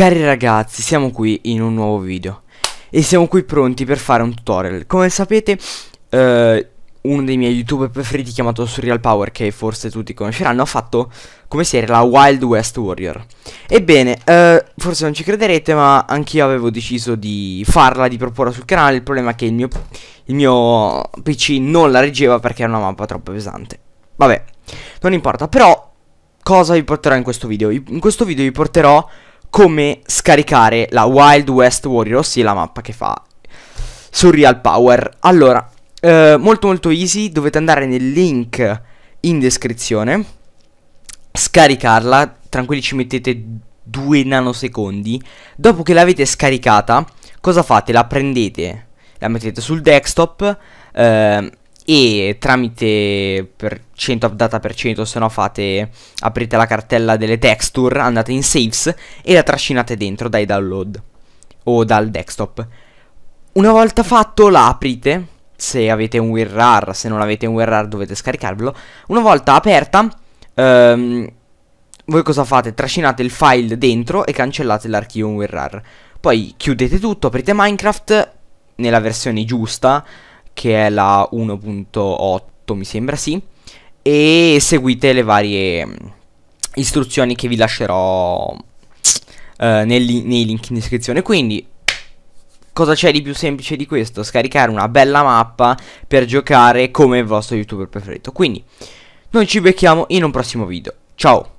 Cari ragazzi, siamo qui in un nuovo video e siamo qui pronti per fare un tutorial. Come sapete, eh, uno dei miei youtuber preferiti chiamato Surreal Power, che forse tutti conosceranno, ha fatto come serie la Wild West Warrior. Ebbene, eh, forse non ci crederete, ma anch'io avevo deciso di farla, di proporla sul canale. Il problema è che il mio, il mio PC non la reggeva perché era una mappa troppo pesante. Vabbè, non importa, però cosa vi porterò in questo video? In questo video vi porterò come scaricare la Wild West Warrior, ossia la mappa che fa Real Power. Allora, eh, molto molto easy, dovete andare nel link in descrizione, scaricarla, tranquilli ci mettete 2 nanosecondi. Dopo che l'avete scaricata, cosa fate? La prendete, la mettete sul desktop, eh, e tramite per 100 data per 100 se no fate aprite la cartella delle texture andate in saves e la trascinate dentro dai download o dal desktop una volta fatto la aprite se avete un WinRAR se non avete un WinRAR dovete scaricarvelo una volta aperta ehm, voi cosa fate? Trascinate il file dentro e cancellate l'archivio WinRAR poi chiudete tutto aprite Minecraft nella versione giusta che è la 1.8 mi sembra sì e seguite le varie mm, istruzioni che vi lascerò eh, nel, nei link in descrizione quindi cosa c'è di più semplice di questo? Scaricare una bella mappa per giocare come il vostro youtuber preferito. Quindi, noi ci becchiamo in un prossimo video. Ciao!